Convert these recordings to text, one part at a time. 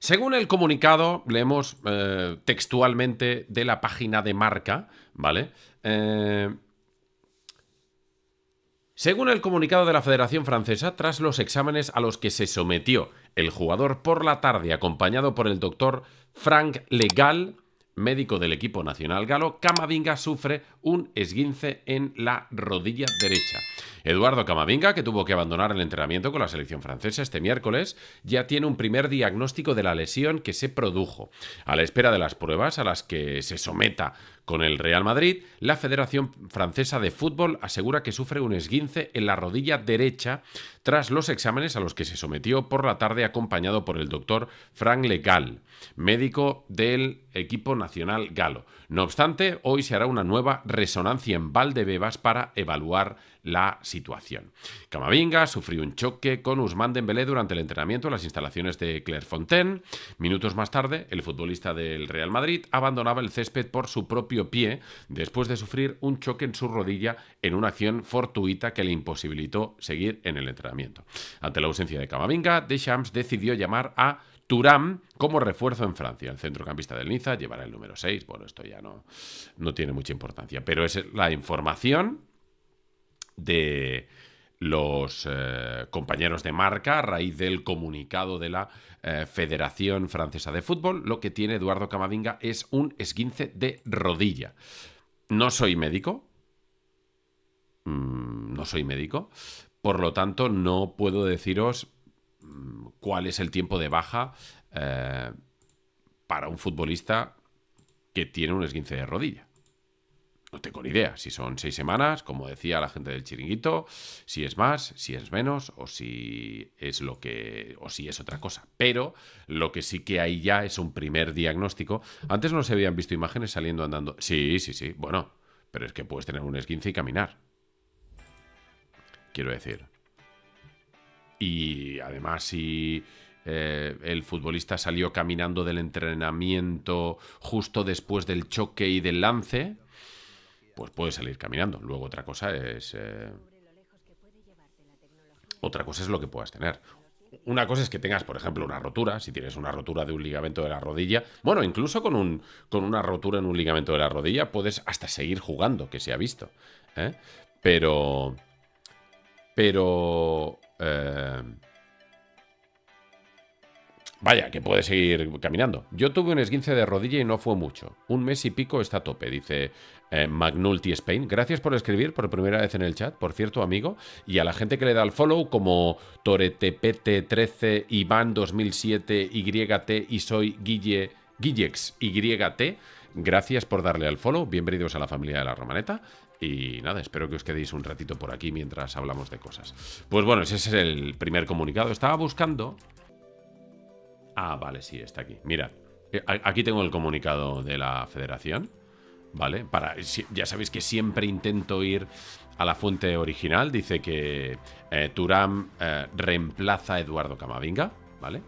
Según el comunicado, leemos eh, textualmente de la página de marca, ¿vale? Eh, según el comunicado de la Federación Francesa, tras los exámenes a los que se sometió el jugador por la tarde acompañado por el doctor Frank Legal, médico del equipo nacional galo, Camavinga sufre un esguince en la rodilla derecha. Eduardo Camavinga, que tuvo que abandonar el entrenamiento con la selección francesa este miércoles, ya tiene un primer diagnóstico de la lesión que se produjo. A la espera de las pruebas a las que se someta con el Real Madrid, la Federación Francesa de Fútbol asegura que sufre un esguince en la rodilla derecha tras los exámenes a los que se sometió por la tarde acompañado por el doctor Frank Legal, médico del equipo nacional galo. No obstante, hoy se hará una nueva resonancia en Valdebebas para evaluar la situación. Camavinga sufrió un choque con Usman Dembélé durante el entrenamiento en las instalaciones de Clairefontaine. Minutos más tarde, el futbolista del Real Madrid abandonaba el césped por su propio pie después de sufrir un choque en su rodilla en una acción fortuita que le imposibilitó seguir en el entrenamiento. Ante la ausencia de Camavinga, Deschamps decidió llamar a Turam como refuerzo en Francia. El centrocampista del Niza llevará el número 6. Bueno, esto ya no, no tiene mucha importancia, pero es la información de los eh, compañeros de marca a raíz del comunicado de la eh, Federación Francesa de Fútbol. Lo que tiene Eduardo Camavinga es un esguince de rodilla. No soy médico. Mm, no soy médico. Por lo tanto, no puedo deciros mm, cuál es el tiempo de baja eh, para un futbolista que tiene un esguince de rodilla. No tengo ni idea si son seis semanas, como decía la gente del chiringuito, si es más, si es menos, o si es lo que. o si es otra cosa. Pero lo que sí que hay ya es un primer diagnóstico. Antes no se habían visto imágenes saliendo andando. Sí, sí, sí. Bueno, pero es que puedes tener un esguince y caminar. Quiero decir. Y además, si. Eh, el futbolista salió caminando del entrenamiento justo después del choque y del lance pues puedes salir caminando. Luego otra cosa es... Eh, otra cosa es lo que puedas tener. Una cosa es que tengas, por ejemplo, una rotura, si tienes una rotura de un ligamento de la rodilla, bueno, incluso con, un, con una rotura en un ligamento de la rodilla puedes hasta seguir jugando, que se ha visto. ¿eh? Pero... Pero... Eh, Vaya, que puede seguir caminando. Yo tuve un esguince de rodilla y no fue mucho. Un mes y pico está a tope, dice eh, Magnulti Spain. Gracias por escribir por primera vez en el chat, por cierto, amigo. Y a la gente que le da el follow, como toretept 13 Iván2007, YT y soy Guille, Guillex Gracias por darle al follow. Bienvenidos a la familia de la Romaneta. Y nada, espero que os quedéis un ratito por aquí mientras hablamos de cosas. Pues bueno, ese es el primer comunicado. Estaba buscando Ah, vale, sí, está aquí. Mira, eh, aquí tengo el comunicado de la federación. ¿Vale? Para, ya sabéis que siempre intento ir a la fuente original. Dice que Turán eh, Turam eh, reemplaza a Eduardo Camavinga. ¿Vale?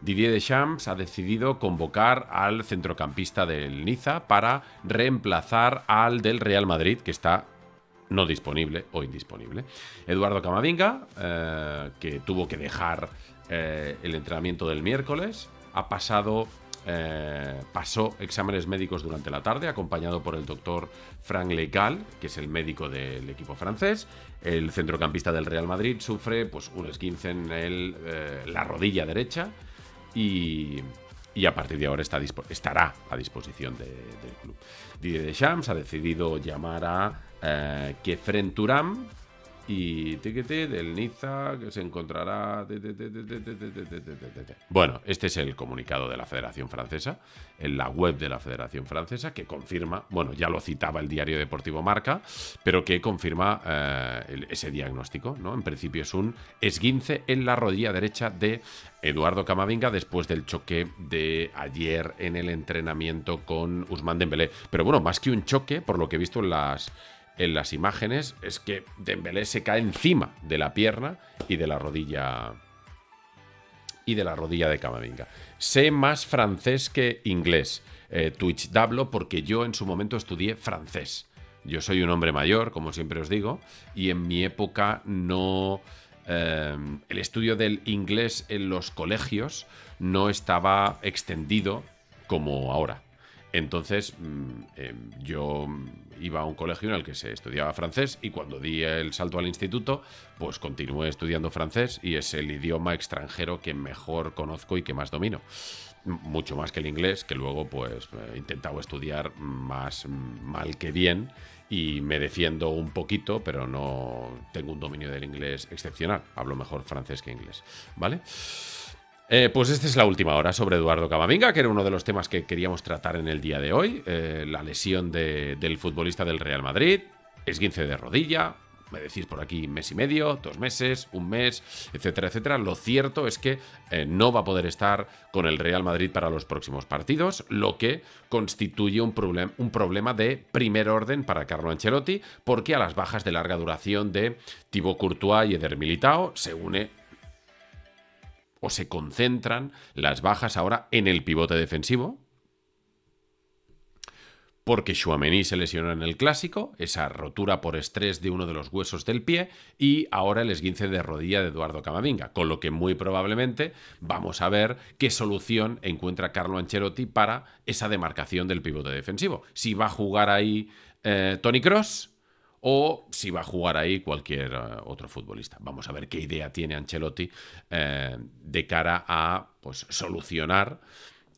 Didier Deschamps ha decidido convocar al centrocampista del Niza para reemplazar al del Real Madrid, que está no disponible o indisponible. Eduardo Camavinga, que tuvo que dejar eh, el entrenamiento del miércoles, ha pasado eh, pasó exámenes médicos durante la tarde, acompañado por el doctor Frank Legal, que es el médico del equipo francés. El centrocampista del Real Madrid sufre pues, un esquince en el, eh, la rodilla derecha y, a partir de ahora estará a disposición del club. Didier Deschamps ha decidido llamar a Kefren Turam, y tiquete del Niza que se encontrará. Bueno, este es el comunicado de la Federación Francesa, en la web de la Federación Francesa, que confirma, bueno, ya lo citaba el diario deportivo Marca, pero que confirma ese diagnóstico, ¿no? En principio es un esguince en la rodilla derecha de Eduardo Camavinga después del choque de ayer en el entrenamiento con Usman Dembélé. Pero bueno, más que un choque, por lo que he visto en las en las imágenes es que Dembélé se cae encima de la pierna y de la rodilla y de la rodilla de Camavinga. Sé más francés que inglés. Eh, Twitch Dablo porque yo en su momento estudié francés. Yo soy un hombre mayor, como siempre os digo, y en mi época no... Eh, el estudio del inglés en los colegios no estaba extendido como ahora. Entonces mm, em, yo iba a un colegio en el que se estudiaba francés y cuando di el salto al instituto, pues continué estudiando francés y es el idioma extranjero que mejor conozco y que más domino mucho más que el inglés, que luego pues eh, he intentado estudiar más mal que bien y me defiendo un poquito, pero no tengo un dominio del inglés excepcional. Hablo mejor francés que inglés, ¿vale? Eh, pues esta es la última hora sobre Eduardo Camavinga, que era uno de los temas que queríamos tratar en el día de hoy. Eh, la lesión del futbolista del Real Madrid, esguince de rodilla, me decís por aquí mes y medio, dos meses, un mes, etcétera, etcétera. Lo cierto es que eh, no va a poder estar con el Real Madrid para los próximos partidos, lo que constituye un, un problema de primer orden para Carlo Ancelotti, porque a las bajas de larga duración de Thibaut Courtois y Eder Militao se une se concentran las bajas ahora en el pivote defensivo, porque Suamení se lesionó en el clásico, esa rotura por estrés de uno de los huesos del pie y ahora el esguince de rodilla de Eduardo Camavinga, con lo que muy probablemente vamos a ver qué solución encuentra Carlo Ancherotti para esa demarcación del pivote defensivo. Si va a jugar ahí eh, Tony Cross, o si va a jugar ahí cualquier eh, otro futbolista. Vamos a ver qué idea tiene Ancelotti eh, de cara a pues, solucionar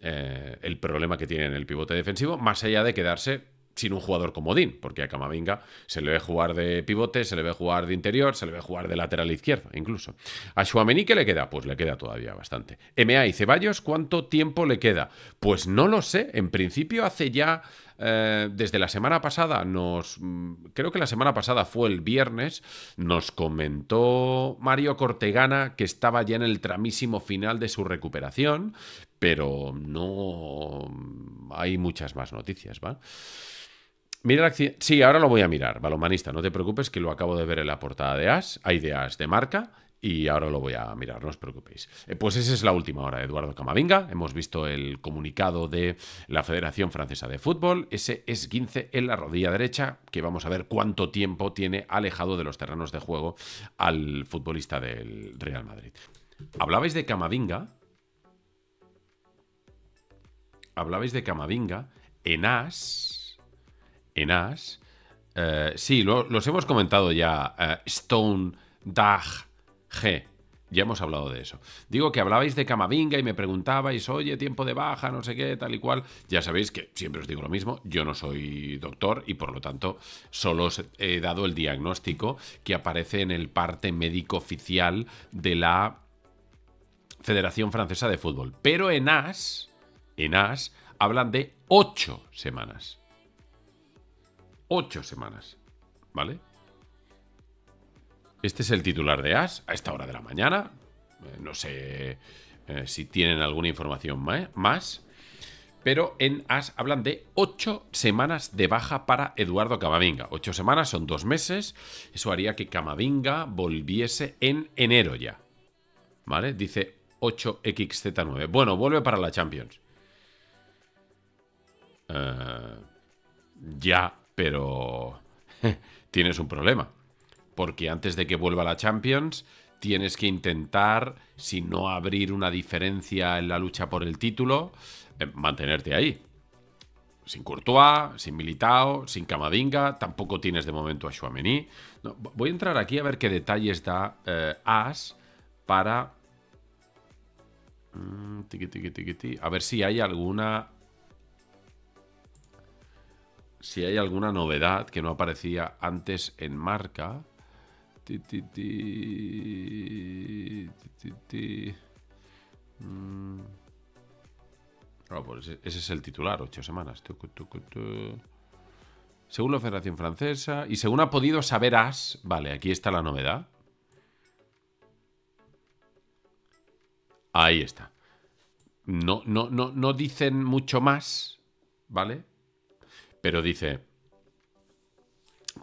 eh, el problema que tiene en el pivote defensivo, más allá de quedarse sin un jugador como comodín, porque a Camavinga se le ve jugar de pivote, se le ve jugar de interior, se le ve jugar de lateral izquierdo, incluso. ¿A Schuamení qué le queda? Pues le queda todavía bastante. MA y Ceballos, ¿cuánto tiempo le queda? Pues no lo sé, en principio hace ya eh, desde la semana pasada nos, mm, creo que la semana pasada fue el viernes, nos comentó Mario Cortegana que estaba ya en el tramísimo final de su recuperación, pero no hay muchas más noticias, Mira Sí, ahora lo voy a mirar, balomanista. No te preocupes que lo acabo de ver en la portada de As. Hay de As de marca y ahora lo voy a mirar, no os preocupéis. Eh, pues esa es la última hora Eduardo Camavinga. Hemos visto el comunicado de la Federación Francesa de Fútbol. Ese es 15 en la rodilla derecha, que vamos a ver cuánto tiempo tiene alejado de los terrenos de juego al futbolista del Real Madrid. Hablabais de Camavinga. Hablabais de Camavinga. En As. En eh, sí, los hemos comentado ya. Eh, Stone, Dag. G. Ya hemos hablado de eso. Digo que hablabais de Camavinga y me preguntabais, oye, tiempo de baja, no sé qué, tal y cual. Ya sabéis que siempre os digo lo mismo, yo no soy doctor y por lo tanto solo os he dado el diagnóstico que aparece en el parte médico oficial de la Federación Francesa de Fútbol. Pero en AS, en AS, hablan de ocho semanas. Ocho semanas, ¿vale? Este es el titular de As a esta hora de la mañana. Eh, no sé eh, si tienen alguna información más. Pero en As hablan de ocho semanas de baja para Eduardo Camavinga. Ocho semanas son dos meses. Eso haría que Camavinga volviese en enero ya. ¿Vale? Dice 8XZ9. Bueno, vuelve para la Champions. Eh, ya, pero tienes un problema porque antes de que vuelva la Champions tienes que intentar, si no abrir una diferencia en la lucha por el título, eh, mantenerte ahí. Sin Courtois, sin Militao, sin Camavinga, tampoco tienes de momento a Chouameni. voy a entrar aquí a ver qué detalles da eh, As para... Mm, a ver si hay alguna... Si hay alguna novedad que no aparecía antes en marca ese, es el titular, ocho semanas. Según la Federación Francesa y según ha podido saber AS, vale, aquí está la novedad. Ahí está. No, no, no, no dicen mucho más, ¿vale? Pero dice,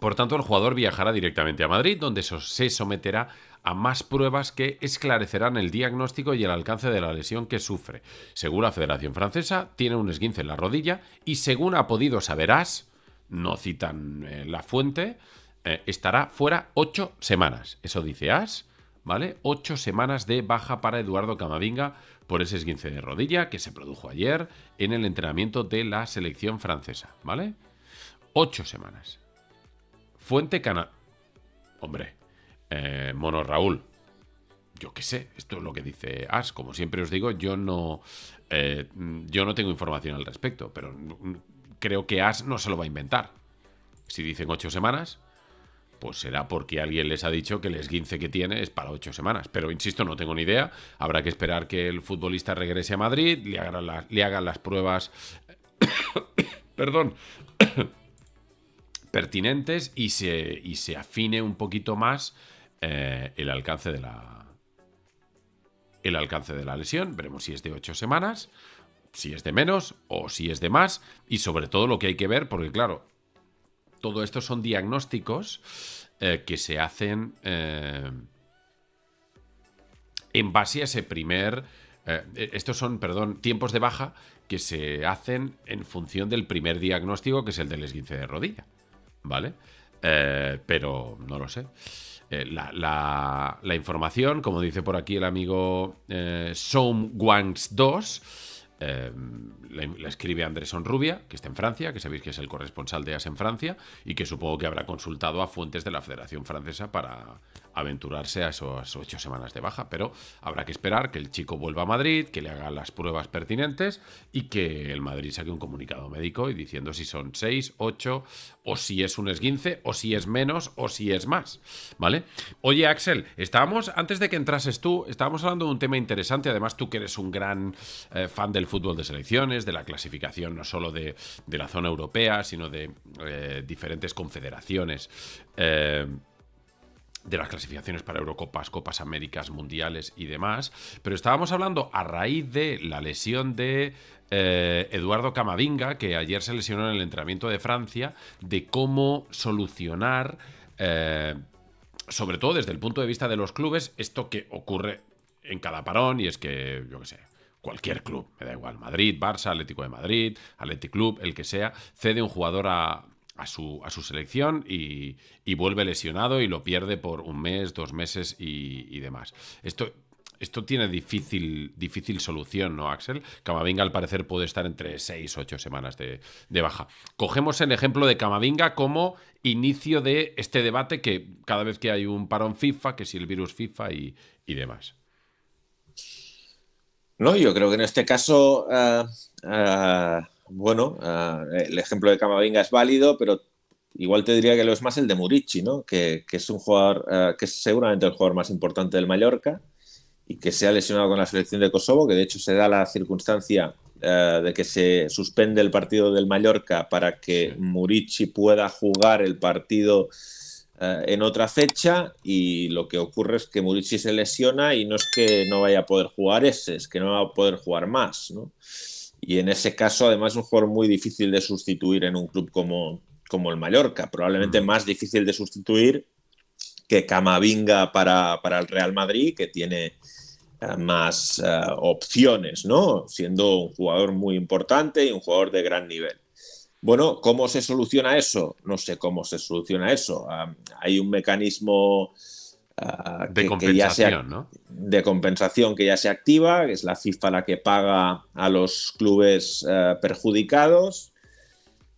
por tanto, el jugador viajará directamente a Madrid, donde se someterá a más pruebas que esclarecerán el diagnóstico y el alcance de la lesión que sufre. Según la Federación Francesa, tiene un esguince en la rodilla y según ha podido saberás, no citan eh, la fuente, eh, estará fuera ocho semanas. Eso dice AS, ¿vale? Ocho semanas de baja para Eduardo Camavinga por ese esguince de rodilla que se produjo ayer en el entrenamiento de la selección francesa, ¿vale? Ocho semanas. Fuente Cana... Hombre, eh, Mono Raúl. Yo qué sé, esto es lo que dice As. Como siempre os digo, yo no, eh, yo no tengo información al respecto, pero creo que As no se lo va a inventar. Si dicen ocho semanas, pues será porque alguien les ha dicho que el esguince que tiene es para ocho semanas. Pero insisto, no tengo ni idea. Habrá que esperar que el futbolista regrese a Madrid, le le hagan las pruebas. Perdón pertinentes y se, se afine un poquito más eh, el alcance de la. El alcance de la lesión. Veremos si es de 8 semanas, si es de menos o si es de más. Y sobre todo lo que hay que ver, porque claro, todo esto son diagnósticos eh, que se hacen eh, en base a ese primer. E-, estos son, perdón, tiempos de baja que se hacen en función del primer diagnóstico, que es el del esguince de rodilla. ¿vale? Eh, pero no lo sé. Eh, la, la, información, como dice por aquí el amigo eh, some 2, eh, la, escribe Andrés Rubia, que está en Francia, que sabéis que es el corresponsal de AS en Francia y que supongo que habrá consultado a fuentes de la Federación Francesa para aventurarse a esas ocho semanas de baja, pero habrá que esperar que el chico vuelva a Madrid, que le haga las pruebas pertinentes y que el Madrid saque un comunicado médico y diciendo si son seis, ocho, o si es un esguince, o si es menos, o si es más, ¿vale? Oye, Axel, estábamos, antes de que entrases tú, estábamos hablando de un tema interesante, además tú que eres un gran eh, fan del fútbol de selecciones, de la clasificación no solo de, la zona europea, sino de eh, diferentes confederaciones. Eh, de las clasificaciones para Eurocopas, Copas Américas, Mundiales y demás. Pero estábamos hablando a raíz de la lesión de eh, Eduardo Camavinga, que ayer se lesionó en el entrenamiento de Francia, de cómo solucionar, sobre todo desde el punto de vista de los clubes, esto que ocurre en cada parón y es que, yo qué sé, cualquier club, me da igual, Madrid, Barça, Atlético de Madrid, Atlético Club, el que sea, cede un jugador a, su, a su, selección y, vuelve lesionado y lo pierde por un mes, dos meses y, demás. Esto, esto tiene difícil, difícil solución, ¿no, Axel? Camavinga al parecer puede estar entre o ocho semanas de, baja. Cogemos el ejemplo de Camavinga como inicio de este debate que cada vez que hay un parón FIFA, que si el virus FIFA y demás. No, yo creo que en este caso, ah, ah, bueno, ah, el ejemplo de Camavinga es válido, pero igual te diría que lo es más el de Murici, ¿no? Que, que, es un jugador, que es seguramente el jugador más importante del Mallorca y que se ha lesionado con la selección de Kosovo, que de hecho se da la circunstancia de que se suspende el partido del Mallorca para que Murici pueda jugar el partido eh, en otra fecha y lo que ocurre es que Murici se lesiona y no es que no vaya a poder jugar ese, es que no va a poder jugar más. Y en ese caso, además, es un jugador muy difícil de sustituir en un club como, como el Mallorca, probablemente mm. más difícil de sustituir que Camavinga para, el Real Madrid, que tiene eh, más eh, opciones, ¿no? Siendo un jugador muy importante y un jugador de gran nivel. Bueno, ¿cómo se soluciona eso? No sé cómo se soluciona eso. hay un mecanismo... Ah, de compensación, que ya se, activa, que es la FIFA la que paga a los clubes eh, perjudicados.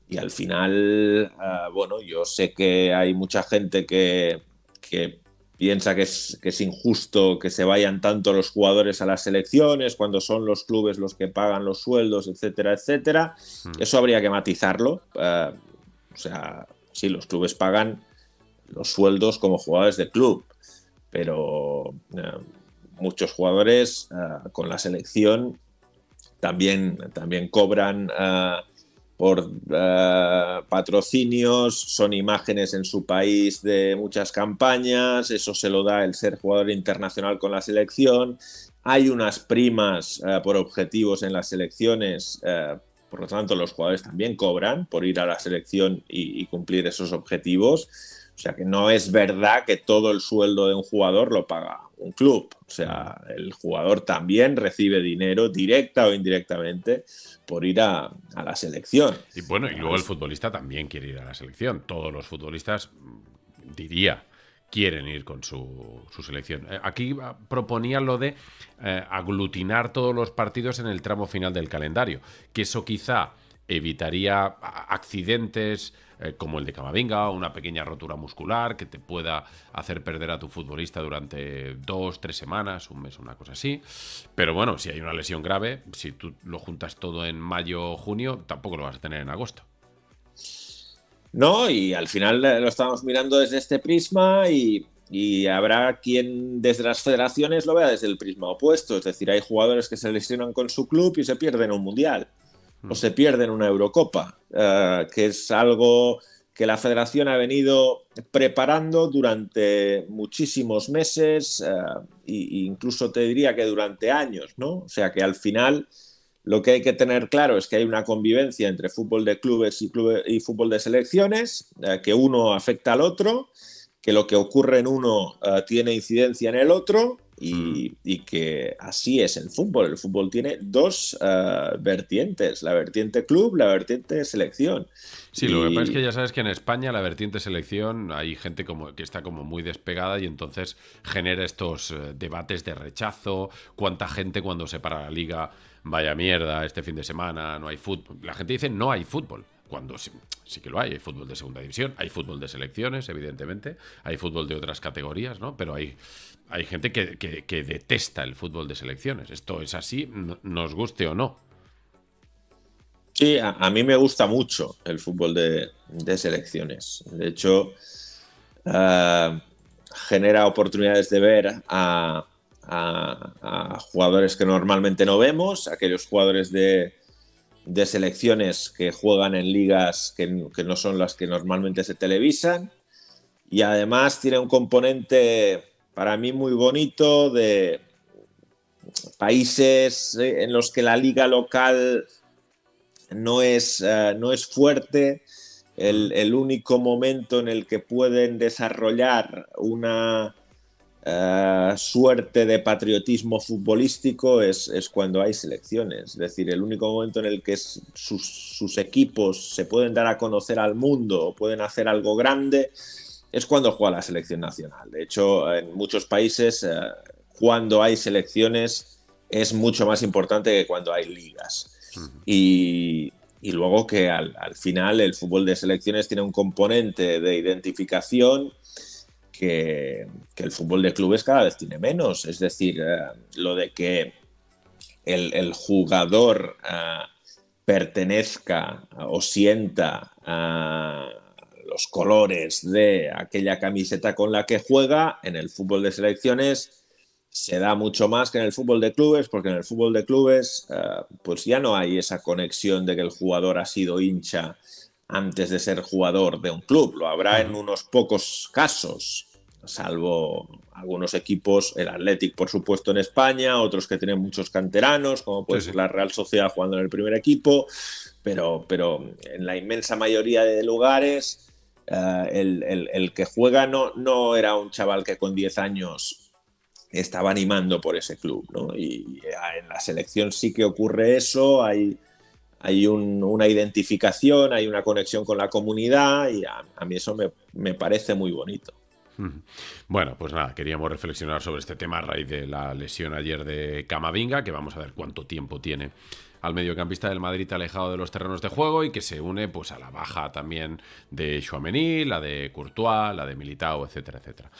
Y al final, ah, bueno, yo sé que hay mucha gente que, que piensa que es, injusto que se vayan tanto los jugadores a las selecciones, cuando son los clubes los que pagan los sueldos, etcétera, etcétera. Hmm. Eso habría que matizarlo. Eh, o sea, sí, los clubes pagan los sueldos como jugadores de club, pero eh, muchos jugadores eh, con la selección también, también cobran por eh, patrocinios, son imágenes en su país de muchas campañas, eso se lo da el ser jugador internacional con la selección, hay unas primas eh, por objetivos en las selecciones, eh, por lo tanto los jugadores también cobran por ir a la selección y cumplir esos objetivos o sea que no es verdad que todo el sueldo de un jugador lo paga un club. O sea, el jugador también recibe dinero directa o indirectamente por ir a, la selección. Y bueno, y luego el futbolista también quiere ir a la selección. Todos los futbolistas, mm, diría, quieren ir con su, su, selección. Eh, aquí ah, proponía lo de eh, aglutinar todos los partidos en el tramo final del calendario, que eso quizá evitaría accidentes eh, como el de Camavinga, una pequeña rotura muscular que te pueda hacer perder a tu futbolista durante dos, tres semanas, un mes, una cosa así. Pero bueno, si hay una lesión grave, si tú lo juntas todo en mayo o junio, tampoco lo vas a tener en agosto. No, y al final eh, lo estamos mirando desde este prisma y, y habrá quien desde las federaciones lo vea desde el prisma opuesto. Es decir, hay jugadores que se lesionan con su club y se pierden un mundial o se pierden una Eurocopa, eh, que es algo que la federación ha venido preparando durante muchísimos meses eh, e incluso te diría que durante años, ¿no? O sea que al final lo que hay que tener claro es que hay una convivencia entre fútbol de clubes y, fútbol de selecciones, eh, que uno afecta al otro, que lo que ocurre en uno tiene incidencia en el otro y, que así es el fútbol. El fútbol tiene dos ah, vertientes, la vertiente club, la vertiente selección. Sí, lo que pasa es que ya sabes que en España la vertiente selección hay gente como que está como muy despegada y entonces genera estos eh, debates de rechazo, cuánta gente cuando se para la liga, vaya mierda, este fin de semana no hay fútbol. La gente dice no hay fútbol cuando sí, sí, que lo hay, hay fútbol de segunda división, hay fútbol de selecciones, evidentemente, hay fútbol de otras categorías, ¿no? Pero hay hay gente que, detesta el fútbol de selecciones. Esto es así, nos guste o no. Sí, a, mí me gusta mucho el fútbol de, selecciones. De hecho, eh, genera oportunidades de ver a, jugadores que normalmente no vemos, aquellos jugadores de, selecciones que juegan en ligas que, que no son las que normalmente se televisan. Y además tiene un componente para mí muy bonito de países eh, en los que la liga local no es, eh, no es fuerte. El, único momento en el que pueden desarrollar una eh, suerte de patriotismo futbolístico es, cuando hay selecciones. Es decir, el único momento en el que sus, sus equipos se pueden dar a conocer al mundo o pueden hacer algo grande es cuando juega la selección nacional. De hecho, en muchos países, eh, cuando hay selecciones, es mucho más importante que cuando hay ligas. y, luego que al, final el fútbol de selecciones tiene un componente de identificación que, el fútbol de clubes cada vez tiene menos. Es decir, eh, lo de que el, jugador eh, pertenezca o sienta a los colores de aquella camiseta con la que juega, en el fútbol de selecciones se da mucho más que en el fútbol de clubes, porque en el fútbol de clubes eh, pues ya no hay esa conexión de que el jugador ha sido hincha antes de ser jugador de un club. Lo habrá en unos pocos casos, salvo algunos equipos, el Athletic por supuesto en España, otros que tienen muchos canteranos, como puede ser la Real Sociedad jugando en el primer equipo, pero, pero en la inmensa mayoría de lugares Ah, el, que juega no, no era un chaval que con 10 años estaba animando por ese club, ¿no? Y ah, en la selección sí que ocurre eso, hay, hay una identificación, hay una conexión con la comunidad y a, mí eso me, me parece muy bonito. Bueno, pues nada, queríamos reflexionar sobre este tema a raíz de la lesión ayer de Camavinga, que vamos a ver cuánto tiempo tiene al mediocampista del Madrid alejado de los terrenos de juego y que se une pues a la baja también de Chouameni, la de Courtois, la de Militao, etcétera, etcétera.